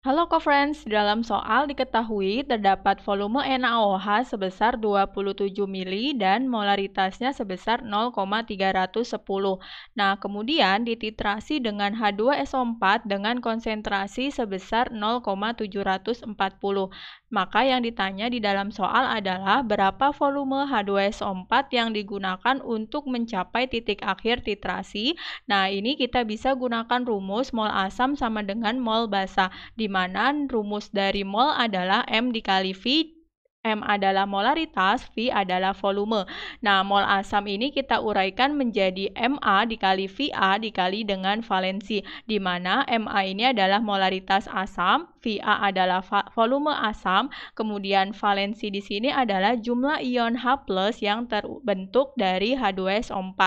Halo co-friends, di dalam soal diketahui terdapat volume NaOH sebesar 27 mili dan molaritasnya sebesar 0,310. Nah, kemudian dititrasi dengan H2SO4 dengan konsentrasi sebesar 0,740. Maka yang ditanya di dalam soal adalah berapa volume H2SO4 yang digunakan untuk mencapai titik akhir titrasi. Nah, ini kita bisa gunakan rumus mol asam sama dengan mol basa, di mana rumus dari mol adalah M dikali V M adalah molaritas, V adalah volume. Nah, mol asam ini kita uraikan menjadi MA dikali VA dikali dengan valensi, di mana MA ini adalah molaritas asam, VA adalah volume asam, kemudian valensi di sini adalah jumlah ion H+ yang terbentuk dari H2SO4.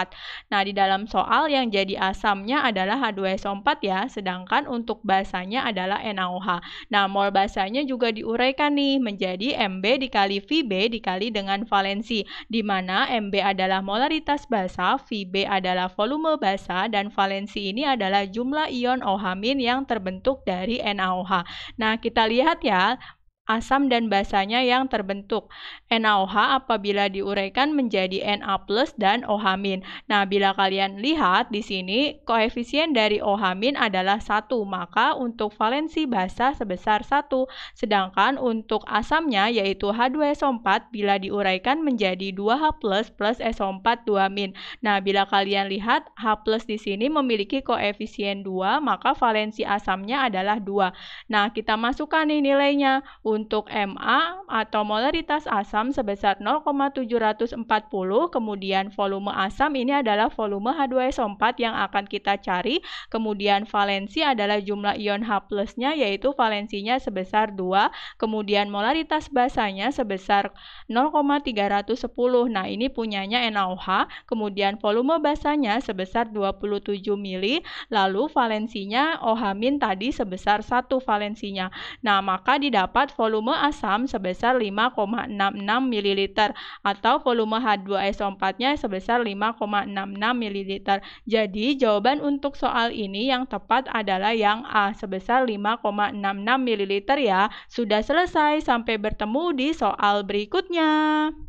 Nah, di dalam soal yang jadi asamnya adalah H2SO4 ya, sedangkan untuk basanya adalah NaOH. Nah, mol basanya juga diuraikan nih menjadi MB dikali VB dikali dengan valensi, di mana MB adalah molaritas basa, VB adalah volume basa, dan valensi ini adalah jumlah ion OH- yang terbentuk dari NaOH. Nah, kita lihat ya, asam dan basanya yang terbentuk. NaOH apabila diuraikan menjadi Na+ dan OH-. Nah, bila kalian lihat di sini koefisien dari OH- adalah 1, maka untuk valensi basa sebesar 1. Sedangkan untuk asamnya yaitu H2SO4 bila diuraikan menjadi 2H+ plus SO4 2-. Nah, bila kalian lihat H+ di sini memiliki koefisien 2, maka valensi asamnya adalah 2. Nah, kita masukkan nih nilainya untuk MA atau molaritas asam sebesar 0,740, kemudian volume asam ini adalah volume H2SO4 yang akan kita cari, kemudian valensi adalah jumlah ion H plusnya yaitu valensinya sebesar 2, kemudian molaritas basanya sebesar 0,310, nah ini punyanya NaOH, kemudian volume basanya sebesar 27 mili, lalu valensinya OH- tadi sebesar 1 valensinya, nah maka didapat volume volume asam sebesar 5,66 ml atau volume H2SO4-nya sebesar 5,66 ml. Jadi jawaban untuk soal ini yang tepat adalah yang A sebesar 5,66 ml ya. Sudah selesai, sampai bertemu di soal berikutnya.